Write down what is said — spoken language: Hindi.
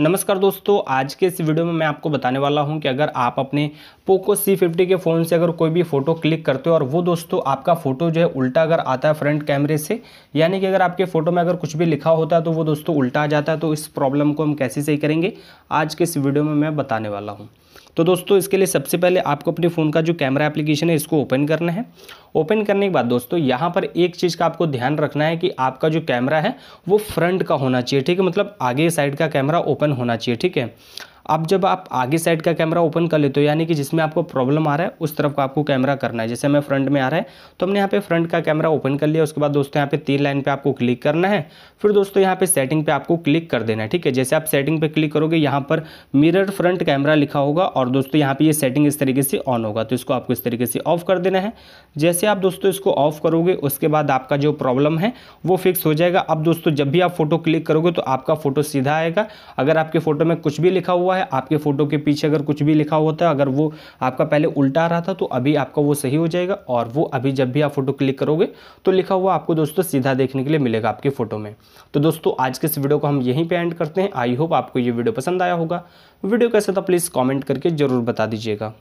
नमस्कार दोस्तों आज के इस वीडियो में मैं आपको बताने वाला हूं कि अगर आप अपने पोको C50 के फ़ोन से अगर कोई भी फ़ोटो क्लिक करते हो और वो दोस्तों आपका फ़ोटो जो है उल्टा अगर आता है फ्रंट कैमरे से यानी कि अगर आपके फ़ोटो में अगर कुछ भी लिखा होता है तो वो दोस्तों उल्टा आ जाता है तो इस प्रॉब्लम को हम कैसे सही करेंगे आज के इस वीडियो में मैं बताने वाला हूँ तो दोस्तों इसके लिए सबसे पहले आपको अपने फ़ोन का जो कैमरा एप्लीकेशन है इसको ओपन करना है ओपन करने के बाद दोस्तों यहाँ पर एक चीज़ का आपको ध्यान रखना है कि आपका जो कैमरा है वो फ्रंट का होना चाहिए ठीक है मतलब आगे साइड का कैमरा ओपन होना चाहिए ठीक है अब जब आप आगे साइड का कैमरा ओपन कर लेते हो यानी कि जिसमें आपको प्रॉब्लम आ रहा है उस तरफ का आपको कैमरा करना है जैसे मैं फ्रंट में आ रहा है तो हमने यहाँ पे फ्रंट का कैमरा ओपन कर लिया उसके बाद दोस्तों यहाँ पे तीन लाइन पे आपको क्लिक करना है फिर दोस्तों यहाँ पे सेटिंग पे आपको क्लिक कर देना है ठीक है जैसे आप सेटिंग पे क्लिक करोगे यहाँ पर मिरर फ्रंट कैमरा लिखा होगा और दोस्तों यहाँ पे ये सेटिंग इस तरीके से ऑन होगा तो इसको आपको इस तरीके से ऑफ कर देना है जैसे आप दोस्तों इसको ऑफ करोगे उसके बाद आपका जो प्रॉब्लम है वो फिक्स हो जाएगा अब दोस्तों जब भी आप फोटो क्लिक करोगे तो आपका फोटो सीधा आएगा अगर आपके फोटो में कुछ भी लिखा हुआ हुआ है आपके फ़ोटो के पीछे अगर कुछ भी लिखा हुआ था अगर वो आपका पहले उल्टा आ रहा था तो अभी आपका वो सही हो जाएगा और वो अभी जब भी आप फ़ोटो क्लिक करोगे तो लिखा हुआ आपको दोस्तों सीधा देखने के लिए मिलेगा आपके फ़ोटो में तो दोस्तों आज के इस वीडियो को हम यहीं पर एंड करते हैं आई होप आपको ये वीडियो पसंद आया होगा वीडियो कैसा था प्लीज़ कॉमेंट करके ज़रूर बता दीजिएगा